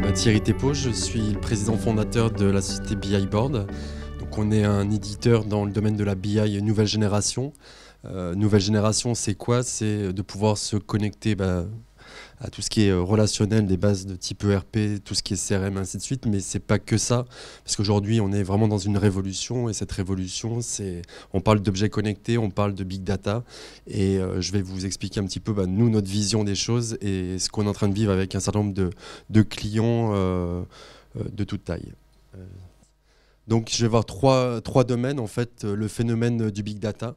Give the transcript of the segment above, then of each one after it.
Bah, Thierry Tepo, je suis le président fondateur de la société BI Board. Donc on est un éditeur dans le domaine de la BI nouvelle génération. Euh, nouvelle génération, c'est quoi C'est de pouvoir se connecter bah, à tout ce qui est euh, relationnel, des bases de type ERP, tout ce qui est CRM, ainsi de suite. Mais c'est pas que ça, parce qu'aujourd'hui, on est vraiment dans une révolution, et cette révolution, c'est, on parle d'objets connectés, on parle de big data, et euh, je vais vous expliquer un petit peu, bah, nous, notre vision des choses et ce qu'on est en train de vivre avec un certain nombre de, clients euh, de toute taille. Donc, je vais voir trois, trois domaines, en fait, le phénomène du big data.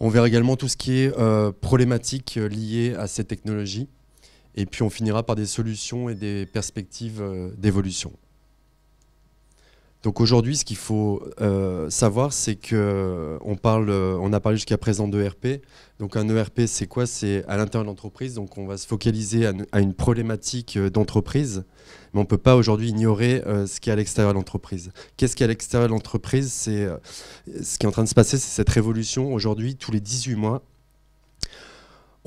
On verra également tout ce qui est euh, problématique euh, lié à ces technologies. Et puis on finira par des solutions et des perspectives euh, d'évolution. Donc aujourd'hui, ce qu'il faut euh, savoir, c'est que euh, on parle, euh, a parlé jusqu'à présent d'ERP. E Donc un ERP, c'est quoi C'est à l'intérieur de l'entreprise. Donc on va se focaliser à, une problématique d'entreprise, mais on ne peut pas aujourd'hui ignorer ce ce qui est à l'extérieur de l'entreprise. Qu'est-ce qui est à l'extérieur de l'entreprise C'est ce qui est en train de se passer, c'est cette révolution. Aujourd'hui, tous les 18 mois,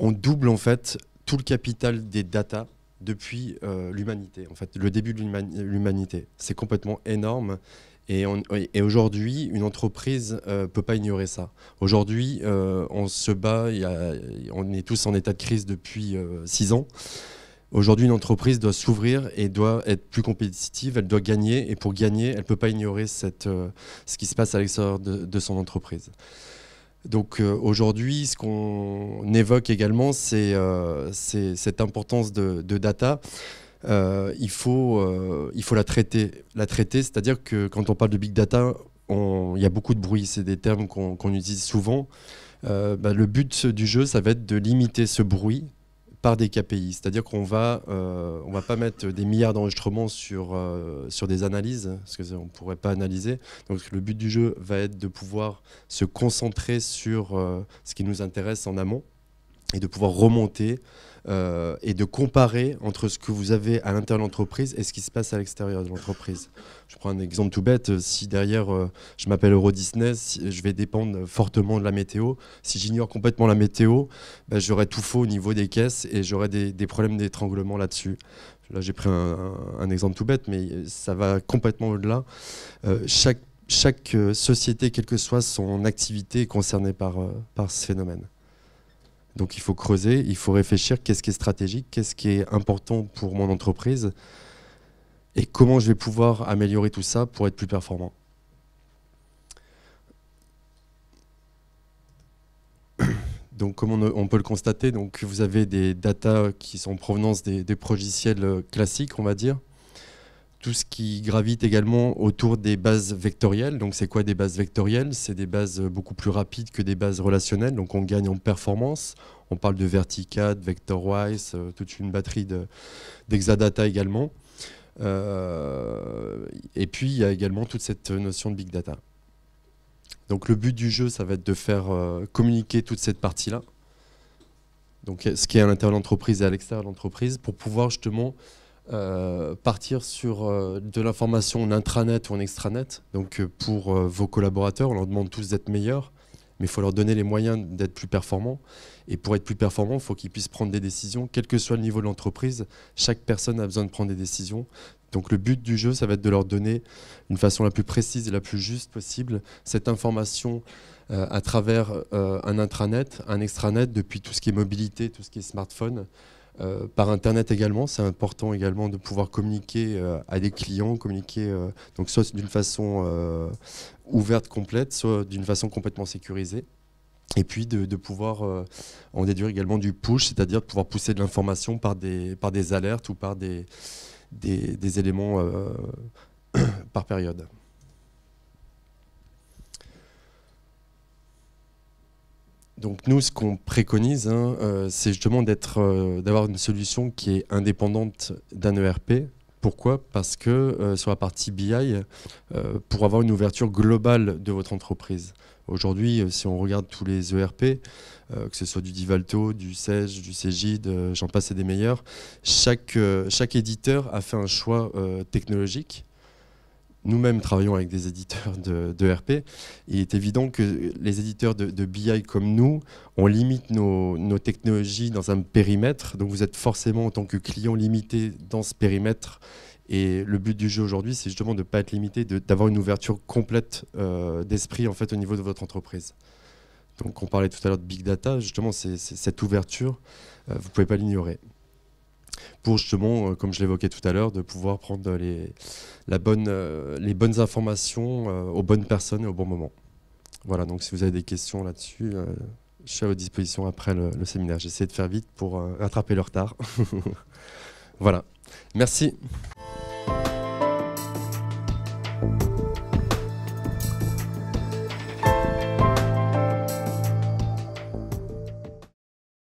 on double en fait tout le capital des datas depuis euh, l'humanité, en fait, le début de l'humanité. C'est complètement énorme. Et, aujourd'hui, une entreprise ne euh, peut pas ignorer ça. Aujourd'hui, euh, on se bat, on est tous en état de crise depuis six ans. Aujourd'hui, une entreprise doit s'ouvrir et doit être plus compétitive, elle doit gagner. Et pour gagner, elle ne peut pas ignorer cette, ce qui se passe à l'extérieur de son entreprise. Donc euh, aujourd'hui, ce qu'on évoque également, c'est euh, cette importance de, data. Euh, il, faut, il faut la traiter. La traiter, c'est-à-dire que quand on parle de big data, il y a beaucoup de bruit. C'est des termes qu'on utilise souvent. Bah, le but du jeu, ça va être de limiter ce bruit, par des KPI. C'est-à-dire qu'on va, euh, on va pas mettre des milliards d'enregistrements sur, euh, sur des analyses, parce qu'on ne pourrait pas analyser. Donc le but du jeu va être de pouvoir se concentrer sur euh, ce qui nous intéresse en amont et de pouvoir remonter euh, et de comparer entre ce que vous avez à l'intérieur de l'entreprise et ce qui se passe à l'extérieur de l'entreprise. Je prends un exemple tout bête, euh, si derrière euh, je m'appelle Euro Disney, je vais dépendre fortement de la météo. Si j'ignore complètement la météo, ben, j'aurai tout faux au niveau des caisses et j'aurai des, problèmes d'étranglement là-dessus. Là, j'ai pris un, exemple tout bête, mais ça va complètement au-delà. chaque, chaque société, quelle que soit son activité, est concernée par, par ce phénomène. Donc il faut creuser, il faut réfléchir qu'est-ce qui est stratégique, qu'est-ce qui est important pour mon entreprise et comment je vais pouvoir améliorer tout ça pour être plus performant. Donc, comme on, peut le constater, donc, vous avez des data qui sont en provenance des, des logiciels euh, classiques, on va dire tout ce qui gravite également autour des bases vectorielles. Donc c'est quoi des bases vectorielles C'est des bases beaucoup plus rapides que des bases relationnelles, donc on gagne en performance. On parle de Vertica, de Vectorwise, euh, toute une batterie d'Exadata également. Euh, et puis il y a également toute cette notion de big data. Donc le but du jeu, ça va être de faire euh, communiquer toute cette partie-là. Donc ce qui est à l'intérieur de l'entreprise et à l'extérieur de l'entreprise pour pouvoir justement euh, partir sur euh, de l'information en intranet ou en extranet. Donc euh, pour vos collaborateurs, on leur demande tous d'être meilleurs, mais il faut leur donner les moyens d'être plus performants. Et pour être plus performants, il faut qu'ils puissent prendre des décisions, quel que soit le niveau de l'entreprise. Chaque personne a besoin de prendre des décisions. Donc le but du jeu, ça va être de leur donner, une façon la plus précise et la plus juste possible, cette information à travers un intranet, un extranet, depuis tout ce qui est mobilité, tout ce qui est smartphone. Euh, par Internet également, c'est important également de pouvoir communiquer euh, à des clients, communiquer euh, donc soit d'une façon ouverte, complète, soit d'une façon complètement sécurisée. Et puis de, pouvoir en déduire également du push, c'est-à-dire de pouvoir pousser de l'information par des, par des alertes ou par des, des éléments par période. Donc nous, ce qu'on préconise, hein, euh, c'est justement d'être, euh, d'avoir une solution qui est indépendante d'un ERP. Pourquoi Parce que euh, sur la partie BI, pour avoir une ouverture globale de votre entreprise. Aujourd'hui, si on regarde tous les ERP, que ce soit du Divalto, du SEGE, du Cegid, j'en passe et des meilleurs, chaque éditeur a fait un choix technologique nous-mêmes travaillons avec des éditeurs de, RP, il est évident que les éditeurs de, BI comme nous, on limite nos, technologies dans un périmètre. Donc vous êtes forcément en tant que client limité dans ce périmètre. Et le but du jeu aujourd'hui, c'est justement de ne pas être limité, d'avoir une ouverture complète euh, d'esprit en fait au niveau de votre entreprise. Donc on parlait tout à l'heure de big data, justement c'est cette ouverture, euh, vous ne pouvez pas l'ignorer pour justement, euh, comme je l'évoquais tout à l'heure, de pouvoir prendre les, euh, bonnes informations euh, aux bonnes personnes et au bon moment. Voilà, donc si vous avez des questions là-dessus, je suis à votre disposition après le séminaire. J'essaie de faire vite pour rattraper le retard. voilà, merci.